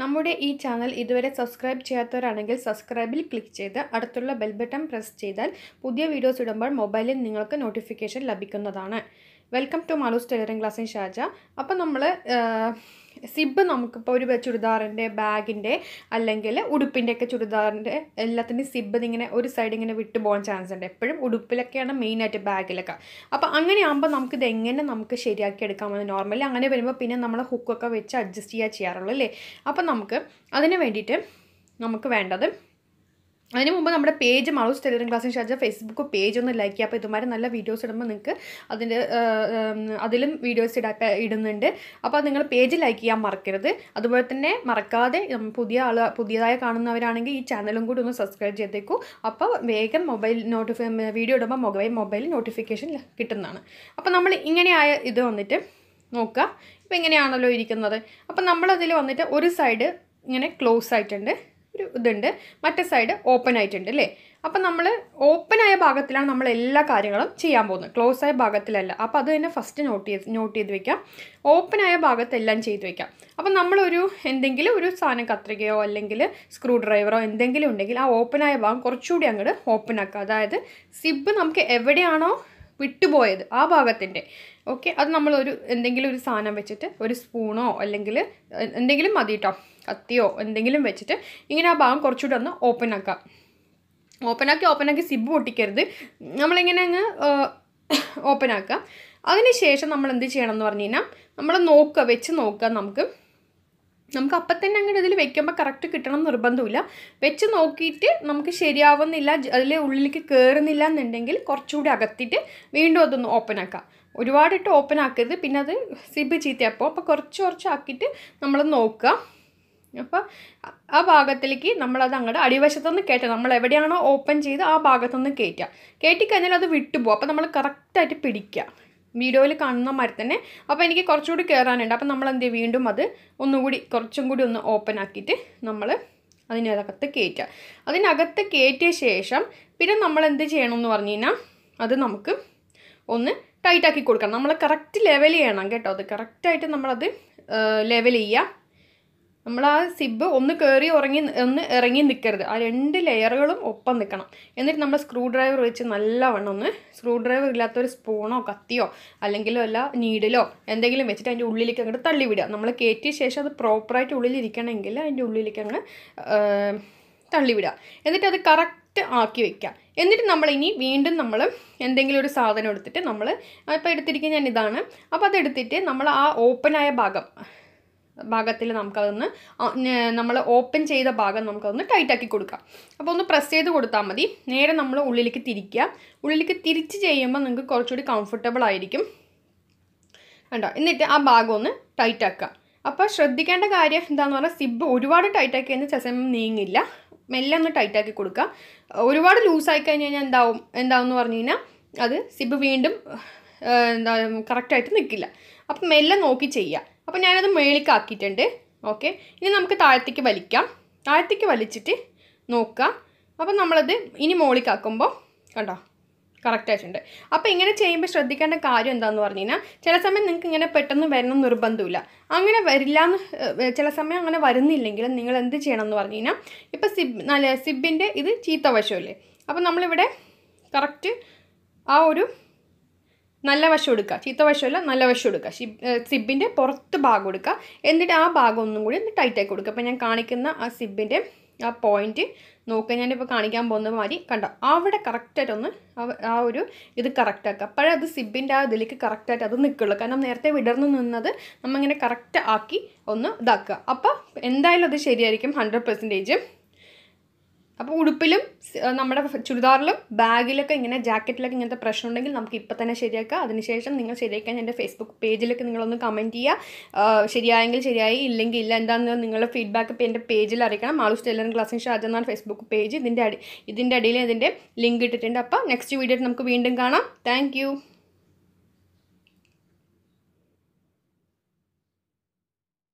നമ്മുടെ ഈ ചാനൽ ഇതുവരെ സബ്സ്ക്രൈബ് ചെയ്യാത്തവരാണെങ്കിൽ സബ്സ്ക്രൈബിൽ ക്ലിക്ക് ചെയ്ത് അടുത്തുള്ള ബെൽ ബട്ടൺ പ്രസ് ചെയ്താൽ പുതിയ വീഡിയോസ് ഇടുമ്പോൾ മൊബൈലിൽ നിങ്ങൾക്ക് നോട്ടിഫിക്കേഷൻ ലഭിക്കുന്നതാണ് welcome to Malu's tailoring class in ഷാജ അപ്പം നമ്മൾ സിബ് നമുക്കിപ്പോൾ ഒരു ചുരിദാറിൻ്റെ ബാഗിൻ്റെ അല്ലെങ്കിൽ ഉടുപ്പിൻ്റെ ഒക്കെ ചുരിദാറിൻ്റെ എല്ലാത്തിൻ്റെയും സിബ് ഇങ്ങനെ ഒരു സൈഡ് ഇങ്ങനെ വിട്ടു പോകാൻ ചാൻസ് ഉണ്ട് എപ്പോഴും ഉടുപ്പിലൊക്കെയാണ് മെയിനായിട്ട് ബാഗിലൊക്കെ അപ്പോൾ അങ്ങനെയാകുമ്പോൾ ഇത് എങ്ങനെ നമുക്ക് ശരിയാക്കി എടുക്കാമെന്ന് നോർമലി അങ്ങനെ വരുമ്പോൾ പിന്നെ നമ്മൾ ഹുക്കൊക്കെ വെച്ച് അഡ്ജസ്റ്റ് ചെയ്യുക ചെയ്യാറുള്ളൂ അല്ലേ അപ്പോൾ നമുക്ക് അതിന് വേണ്ടിയിട്ട് നമുക്ക് വേണ്ടത് അതിന് മുമ്പ് നമ്മുടെ പേജ് മൗസ് ടെലിറിംഗ് ക്ലാസ്സിന് ശേഷം ഫേസ്ബുക്ക് പേജ് ഒന്ന് ലൈക്ക് ചെയ്യുക അപ്പോൾ ഇതുമാതിരി നല്ല വീഡിയോസ് ഇടുമ്പോൾ നിങ്ങൾക്ക് അതിൻ്റെ അതിലും വീഡിയോസ് ഇടാ ഇടുന്നുണ്ട് അപ്പോൾ നിങ്ങൾ പേജ് ലൈക്ക് ചെയ്യാൻ മറക്കരുത് അതുപോലെ തന്നെ മറക്കാതെ പുതിയ ആൾ പുതിയതായി കാണുന്നവരാണെങ്കിൽ ഈ ചാനലും കൂടി ഒന്ന് സബ്സ്ക്രൈബ് ചെയ്തേക്കൂ അപ്പോൾ വേഗം മൊബൈൽ നോട്ടിഫി വീഡിയോ ഇടുമ്പോൾ മൊബൈൽ മൊബൈൽ നോട്ടിഫിക്കേഷൻ കിട്ടുന്നതാണ് അപ്പോൾ നമ്മൾ ഇങ്ങനെയായ ഇത് വന്നിട്ട് നോക്കുക ഇപ്പോൾ ഇങ്ങനെയാണല്ലോ ഇരിക്കുന്നത് അപ്പോൾ നമ്മളതിൽ വന്നിട്ട് ഒരു സൈഡ് ഇങ്ങനെ ക്ലോസ് ആയിട്ടുണ്ട് ഇതുണ്ട് മറ്റേ സൈഡ് ഓപ്പൺ ആയിട്ടുണ്ട് അല്ലേ അപ്പം നമ്മൾ ഓപ്പൺ ആയ ഭാഗത്തിലാണ് നമ്മൾ എല്ലാ കാര്യങ്ങളും ചെയ്യാൻ പോകുന്നത് ക്ലോസ് ആയ ഭാഗത്തിലല്ല അപ്പോൾ അത് തന്നെ ഫസ്റ്റ് നോട്ട് ചെയ്ത് നോട്ട് ചെയ്ത് വെക്കാം ഓപ്പൺ ആയ ഭാഗത്തെല്ലാം ചെയ്ത് വെക്കാം അപ്പം നമ്മളൊരു എന്തെങ്കിലും ഒരു സാധനം കത്രികയോ അല്ലെങ്കിൽ സ്ക്രൂ ഡ്രൈവറോ എന്തെങ്കിലും ഉണ്ടെങ്കിൽ ആ ഓപ്പൺ ആയ ഭാഗം കുറച്ചുകൂടി അങ്ങോട്ട് ഓപ്പൺ ആക്കുക അതായത് സിബ് നമുക്ക് എവിടെയാണോ വിട്ടുപോയത് ആ ഭാഗത്തിൻ്റെ ഓക്കെ അത് നമ്മളൊരു എന്തെങ്കിലും ഒരു സാധനം വെച്ചിട്ട് ഒരു സ്പൂണോ അല്ലെങ്കിൽ എന്തെങ്കിലും മതി കേട്ടോ കത്തിയോ എന്തെങ്കിലും വെച്ചിട്ട് ഇങ്ങനെ ആ ഭാഗം കുറച്ചുകൂടെ ഒന്ന് ഓപ്പൺ ആക്കാം ഓപ്പൺ ആക്കി ഓപ്പൺ ആക്കി സിബ് പൊട്ടിക്കരുത് നമ്മളിങ്ങനെ അങ്ങ് ഓപ്പൺ ആക്കുക അതിന് ശേഷം നമ്മൾ എന്ത് ചെയ്യണം എന്ന് പറഞ്ഞു കഴിഞ്ഞാൽ നമ്മൾ നോക്കുക വെച്ച് നോക്കുക നമുക്ക് നമുക്ക് അപ്പം തന്നെ അങ്ങോട്ട് ഇതിൽ വെക്കുമ്പോൾ കറക്റ്റ് കിട്ടണം നിർബന്ധമില്ല വെച്ച് നോക്കിയിട്ട് നമുക്ക് ശരിയാവുന്നില്ല അതിൽ ഉള്ളിലേക്ക് കയറുന്നില്ല എന്നുണ്ടെങ്കിൽ കുറച്ചുകൂടി അകത്തിട്ട് വീണ്ടും അതൊന്ന് ഓപ്പൺ ആക്കാം ഒരുപാടിട്ട് ഓപ്പൺ ആക്കരുത് പിന്നെ അത് സിബ് ചീത്തയപ്പോൾ അപ്പോൾ കുറച്ച് കുറച്ച് ആക്കിയിട്ട് നമ്മൾ നോക്കുക അപ്പോൾ ആ ഭാഗത്തിലേക്ക് നമ്മളത് അങ്ങോട്ട് അടിവശത്തുനിന്ന് കയറ്റുക നമ്മൾ എവിടെയാണോ ഓപ്പൺ ചെയ്ത് ആ ഭാഗത്തുനിന്ന് കയറ്റുക കയറ്റിക്കഴിഞ്ഞാൽ അത് വിട്ടുപോകും അപ്പോൾ നമ്മൾ കറക്റ്റായിട്ട് പിടിക്കുക വീഡിയോയിൽ കാണുന്ന മാതിരി തന്നെ അപ്പോൾ എനിക്ക് കുറച്ചുകൂടി കയറാനുണ്ട് അപ്പോൾ നമ്മൾ എന്ത് വീണ്ടും അത് ഒന്നുകൂടി കുറച്ചും കൂടി ഒന്ന് ഓപ്പൺ ആക്കിയിട്ട് നമ്മൾ അതിനകത്ത് കയറ്റുക അതിനകത്ത് കയറ്റിയ ശേഷം പിന്നെ നമ്മൾ എന്ത് ചെയ്യണം എന്ന് പറഞ്ഞു കഴിഞ്ഞാൽ അത് നമുക്ക് ഒന്ന് ടൈറ്റാക്കി കൊടുക്കണം നമ്മൾ കറക്റ്റ് ലെവൽ ചെയ്യണം കേട്ടോ അത് കറക്റ്റായിട്ട് നമ്മളത് ലെവൽ ചെയ്യുക നമ്മൾ ആ സിബ് ഒന്ന് കയറി ഉറങ്ങി ഒന്ന് ഇറങ്ങി നിൽക്കരുത് ആ രണ്ട് ലെയറുകളും ഒപ്പം നിൽക്കണം എന്നിട്ട് നമ്മൾ സ്ക്രൂ ഡ്രൈവർ വെച്ച് നല്ലവണ്ണം ഒന്ന് സ്ക്രൂ ഡ്രൈവർ ഇല്ലാത്ത ഒരു സ്പൂണോ കത്തിയോ അല്ലെങ്കിൽ വല്ല നീഡിലോ എന്തെങ്കിലും വെച്ചിട്ട് അതിൻ്റെ ഉള്ളിലേക്ക് അങ്ങോട്ട് തള്ളിവിടുക നമ്മൾ കയറ്റിയ ശേഷം അത് പ്രോപ്പറായിട്ട് ഉള്ളിലിരിക്കണമെങ്കിൽ അതിൻ്റെ ഉള്ളിലേക്ക് അങ്ങ് തള്ളിവിടുക എന്നിട്ട് അത് കറക്റ്റ് ആക്കി വെക്കുക എന്നിട്ട് നമ്മൾ ഇനി വീണ്ടും നമ്മൾ എന്തെങ്കിലും ഒരു സാധനം എടുത്തിട്ട് നമ്മൾ ഇപ്പോൾ എടുത്തിരിക്കുന്ന ഞാൻ ഇതാണ് അപ്പോൾ അതെടുത്തിട്ട് നമ്മൾ ആ ഓപ്പണായ ഭാഗം ഭാഗത്തിൽ നമുക്കതൊന്ന് നമ്മൾ ഓപ്പൺ ചെയ്ത ഭാഗം നമുക്കതൊന്ന് ടൈറ്റാക്കി കൊടുക്കാം അപ്പോൾ ഒന്ന് പ്രസ് ചെയ്ത് കൊടുത്താൽ മതി നേരെ നമ്മൾ ഉള്ളിലേക്ക് തിരിക്കുക ഉള്ളിലേക്ക് തിരിച്ച് ചെയ്യുമ്പോൾ നിങ്ങൾക്ക് കുറച്ചുകൂടി കംഫർട്ടബിൾ ആയിരിക്കും കണ്ടോ എന്നിട്ട് ആ ഭാഗം ഒന്ന് ടൈറ്റാക്കുക അപ്പോൾ ശ്രദ്ധിക്കേണ്ട കാര്യം എന്താണെന്ന് പറഞ്ഞാൽ സിബ് ഒരുപാട് ടൈറ്റാക്കി കഴിഞ്ഞാൽ ചസമം നീങ്ങില്ല മെല്ലെ ഒന്ന് ടൈറ്റാക്കി കൊടുക്കുക ഒരുപാട് ലൂസായി കഴിഞ്ഞ് കഴിഞ്ഞാൽ എന്താവും എന്താവും എന്ന് പറഞ്ഞു കഴിഞ്ഞാൽ അത് സിബ് വീണ്ടും എന്താ കറക്റ്റായിട്ട് നിൽക്കില്ല അപ്പം മെല്ലെ നോക്കി ചെയ്യുക അപ്പോൾ ഞാനത് മേളിക്ക് ആക്കിയിട്ടുണ്ട് ഓക്കെ ഇനി നമുക്ക് താഴത്തേക്ക് വലിക്കാം താഴത്തേക്ക് വലിച്ചിട്ട് നോക്കാം അപ്പോൾ നമ്മളത് ഇനി മോളിക്കാക്കുമ്പോൾ കണ്ടോ കറക്റ്റായിട്ടുണ്ട് അപ്പോൾ ഇങ്ങനെ ചെയ്യുമ്പോൾ ശ്രദ്ധിക്കേണ്ട കാര്യം എന്താണെന്ന് പറഞ്ഞു കഴിഞ്ഞാൽ ചില സമയം നിങ്ങൾക്ക് ഇങ്ങനെ പെട്ടെന്ന് വരണം നിർബന്ധമില്ല അങ്ങനെ വരില്ല എന്ന് ചില സമയം അങ്ങനെ വരുന്നില്ലെങ്കിൽ നിങ്ങൾ എന്ത് ചെയ്യണം എന്ന് പറഞ്ഞു കഴിഞ്ഞാൽ ഇപ്പോൾ സിബ് നല്ല സിബിൻ്റെ ഇത് ചീത്ത വശമല്ലേ അപ്പോൾ നമ്മളിവിടെ കറക്റ്റ് ആ ഒരു നല്ല വശം എടുക്കുക ചീത്ത വശമല്ല നല്ല വശം എടുക്കുക സിബിൻ്റെ പുറത്ത് ഭാഗം എടുക്കുക എന്നിട്ട് ആ ഭാഗം ഒന്നും കൂടി ഒന്ന് ടൈറ്റാക്കി കൊടുക്കുക അപ്പോൾ ഞാൻ കാണിക്കുന്ന ആ സിബിൻ്റെ ആ പോയിൻറ്റ് നോക്കുക ഞാനിപ്പോൾ കാണിക്കാൻ പോകുന്ന മാതിരി കണ്ടോ അവിടെ കറക്റ്റായിട്ടൊന്ന് ആ ഒരു ഇത് കറക്റ്റാക്കുക അപ്പോഴത് സിബിൻ്റെ ആ ഇതിലേക്ക് കറക്റ്റായിട്ട് അത് നിൽക്കുള്ളൂ കാരണം നേരത്തെ വിടർന്ന് നിന്നത് നമ്മൾ ഇങ്ങനെ കറക്റ്റ് ആക്കി ഒന്ന് ഇതാക്കുക അപ്പോൾ എന്തായാലും അത് ശരിയായിരിക്കും ഹൺഡ്രഡ് പെർസെൻറ്റേജ് അപ്പോൾ ഉടുപ്പിലും നമ്മുടെ ചുരിദാറിലും ബാഗിലൊക്കെ ഇങ്ങനെ ജാക്കറ്റിലൊക്കെ ഇങ്ങനത്തെ പ്രശ്നം ഉണ്ടെങ്കിൽ നമുക്ക് ഇപ്പം തന്നെ ശരിയാക്കുക അതിനുശേഷം നിങ്ങൾ ശരിയാക്കാൻ എൻ്റെ ഫേസ്ബുക്ക് പേജിലൊക്കെ നിങ്ങളൊന്ന് കമൻറ്റ് ചെയ്യുക ശരിയായെങ്കിൽ ശരിയായി ഇല്ലെങ്കിൽ ഇല്ല എന്താണെന്ന് നിങ്ങളുടെ ഫീഡ്ബാക്ക് ഇപ്പോൾ എൻ്റെ പേജിൽ അറിയിക്കണം ആളുസ് ടെയിലറിംഗ് ക്ലാസ്സിംഗ് ഷാജ എന്നാണ് ഫേസ്ബുക്ക് പേജ് ഇതിൻ്റെ അടി ഇതിൻ്റെ അടിയിൽ ഇതിൻ്റെ ലിങ്ക് ഇട്ടിട്ടുണ്ട് അപ്പോൾ നെക്സ്റ്റ് വീഡിയോയിൽ നമുക്ക് വീണ്ടും കാണാം താങ്ക്